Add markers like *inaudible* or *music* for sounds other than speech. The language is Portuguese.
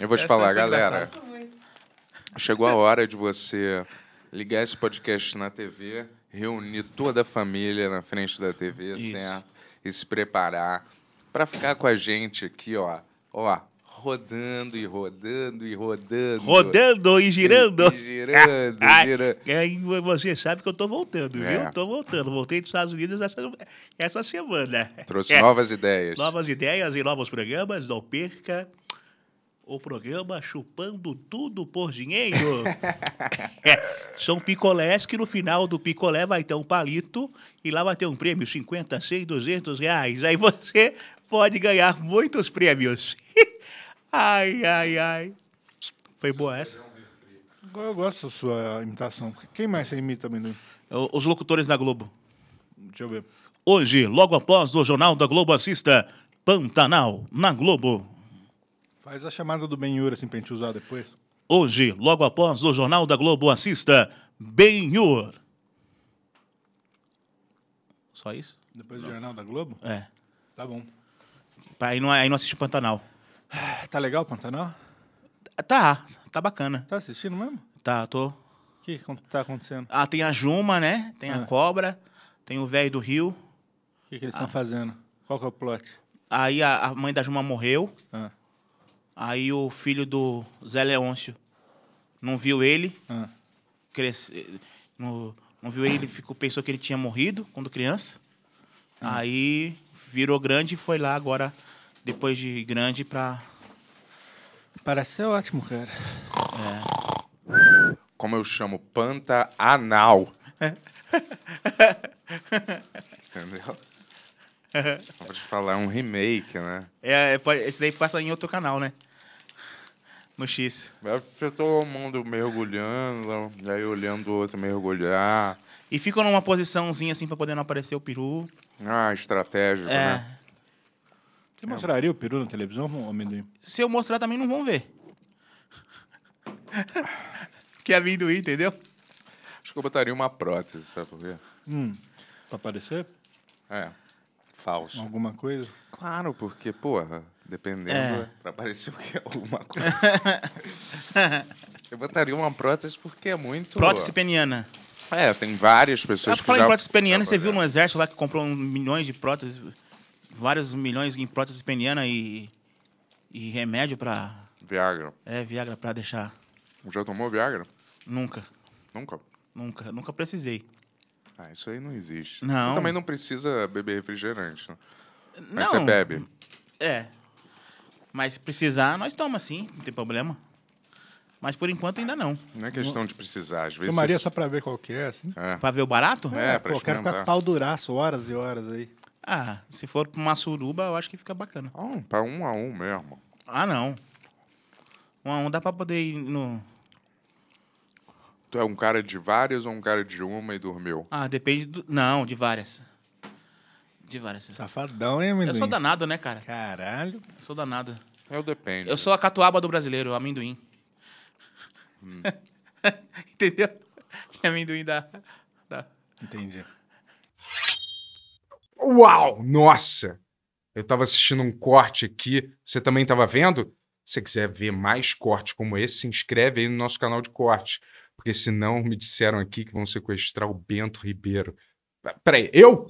Eu vou te Essa falar, é galera. Chegou a hora de você ligar esse podcast na TV, reunir toda a família na frente da TV, Isso. certo? E se preparar para ficar com a gente aqui, ó. Ó, rodando e rodando e rodando. Rodando e girando. E, *laughs* é, e girando, ah, girando. Ah, você sabe que eu tô voltando, é. viu? Tô voltando. Voltei dos Estados Unidos essa, essa semana. Trouxe é. novas ideias. Novas ideias e novos programas, não perca o programa Chupando Tudo por Dinheiro. *laughs* É, são picolés que no final do picolé vai ter um palito e lá vai ter um prêmio, 50, 100, 200 reais. Aí você pode ganhar muitos prêmios. *laughs* ai, ai, ai. Foi boa essa? Eu gosto da sua imitação. Quem mais você imita, menino? Os locutores da Globo. Deixa eu ver. Hoje, logo após o Jornal da Globo, assista Pantanal na Globo. Faz a chamada do Benhur assim pra gente usar depois. Hoje, logo após o Jornal da Globo, assista Benhur. Só isso? Depois do Jornal da Globo? É. Tá bom. Pra, aí, não, aí não assiste Pantanal. Ah, tá legal o Pantanal? Tá, tá bacana. Tá assistindo mesmo? Tá, tô. O que, que tá acontecendo? Ah, tem a Juma, né? Tem ah. a Cobra, tem o Velho do Rio. O que, que, eles estão ah. fazendo? Qual que é o plot? Aí a, a, mãe da Juma morreu. Ah. Aí o filho do Zé Leôncio não viu ele. Ah. Cresce, não, não viu ele, ficou, pensou que ele tinha morrido quando criança. Ah. Aí virou grande e foi lá agora, depois de grande, pra. Parece ser ótimo, cara. É. Como eu chamo, panta anal. *laughs* Entendeu? Pode falar, é um remake, né? É, é, esse daí passa em outro canal, né? No X. Você todo mundo mergulhando, aí olhando o outro mergulhar. E fica numa posiçãozinha assim pra poder não aparecer o peru. Ah, estratégico, é. né? Você mostraria o peru na televisão, amendoim? Se eu mostrar também não vão ver. *laughs* que é amendoim, entendeu? Acho que eu botaria uma prótese, sabe por quê? Hum. Pra aparecer? É. Falso. Alguma coisa? Claro, porque, porra, dependendo, é. pra parecer o que é *laughs* alguma coisa. *laughs* eu botaria uma prótese porque é muito. Prótese peniana. É, tem várias pessoas ah, que falar já... em prótese peniana, você viu no exército lá que comprou milhões de próteses, vários milhões em prótese peniana e, e remédio pra... Viagra. É, Viagra pra deixar... Já tomou Viagra? Nunca. Nunca? Nunca, nunca precisei. Ah, isso aí não existe. Não. Você também não precisa beber refrigerante, né? Mas você bebe? É. Mas se precisar, nós tomamos sim, não tem problema. Mas por enquanto ainda não. Não é questão de precisar, às vezes. Tomaria só pra ver qual que é, assim. É. Pra ver o barato? É, é pra pô, quero ficar com pau duraço horas e horas aí. Ah, se for pra uma suruba, eu acho que fica bacana. Ah, pra um a um mesmo. Ah, não. Um a um dá pra poder ir no. Tu é um cara de várias ou um cara de uma e dormiu? Ah, depende do. Não, de várias. De várias. Né? Safadão, hein, menino? Eu sou danado, né, cara? Caralho. Eu sou danado. Eu dependo. Eu sou a catuaba do brasileiro, amendoim. Hum. *laughs* Entendeu? Que *laughs* amendoim dá, dá. Entendi. Uau! Nossa! Eu tava assistindo um corte aqui. Você também tava vendo? Se você quiser ver mais cortes como esse, se inscreve aí no nosso canal de corte Porque senão me disseram aqui que vão sequestrar o Bento Ribeiro. Peraí, eu?